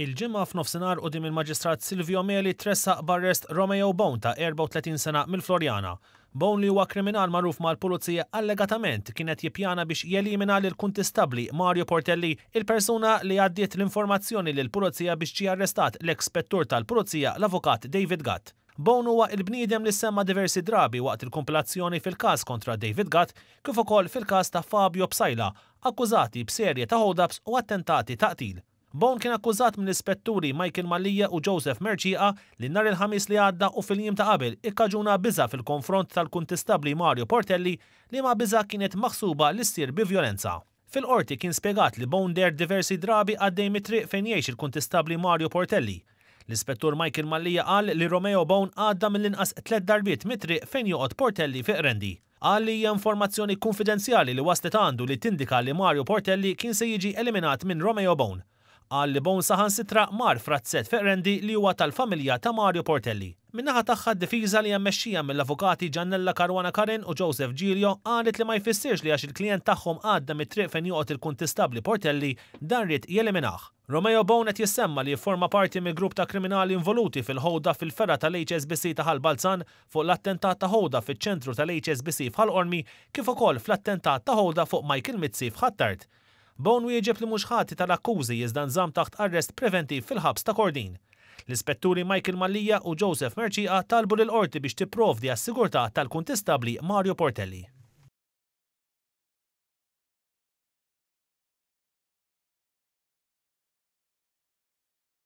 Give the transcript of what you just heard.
Il-ġimma f'nofsinhar qudiem il-Maġistrat Silvio Meli tressaq barrest Romeo Bone ta' 34 sena mill-Florjana. Bone li huwa kriminal magħruf mal-pulizija allegatament kienet jippjana biex jelimina lil kuntistabli Mario Portelli, il-persuna li għaddiet l-informazzjoni lil pulizija biex ġie arrestat l-ekspettur tal-pulizija l-avukat David Gatt. Bone huwa il-bniedem li semma diversi drabi waqt il-kompilazzjoni fil-każ kontra David Gatt kif ukoll fil-każ ta' Fabio Psajla, akkużati b'serje ta' hold-ups u attentati ta' qtil. Bone kien akkużat mill-ispetturi Michael Mallija u Joseph Merċiqa li nar il-ħamis li għadda u fil-jiem ta' qabel ikkaġuna biża fil-konfront tal-kuntistabli Mario Portelli li ma biża kienet maħsuba li ssir bi violenza. Fil-qorti kien spiegat li Bone der diversi drabi għaddej mitri fejn jgħix il-kuntistabli Mario Portelli. L-ispettur Michael Mallija qal li Romeo Bone għadda mill-inqas tlet darbiet mitri fejn joqgħod Portelli fi Rendi għal li informazzjoni konfidenzjali li waslet għandu li tindika li Mario Portelli kien se jiġi eliminat minn Romeo Bone għal li bon saħan sitra mar frazzet Ferrendi li huwa tal-familja ta' Mario Portelli. Minnaħa taħħa difiża li jammexxija mill-avukati Giannella Karwana Karin u Joseph Gilio għalet li ma jfissirx li għax il-klient tagħhom għadda mit-triq fejn joqgħod il-kuntistabli Portelli dan rrid jeliminaħ. Romeo Bonet jissemma li jifforma parti mill grupp ta' kriminali involuti fil-ħoda fil-ferra tal-HSBC ta' Balzan fuq l-attentat ta' ħoda fiċ-ċentru tal-HSBC fħal-Ormi kif ukoll fl-attentat ta' ħoda fuq Michael Mitzi fħattart. Bon wieġeb li mhux ħati tal-akkużi jiżda nżamm taħt arrest preventiv fil-ħabs ta' Kordin. L-ispetturi Michael Mallija u Joseph Merċija talbu l-orti biex tipprovdi għas-sigurtà tal-kuntistabli Mario Portelli.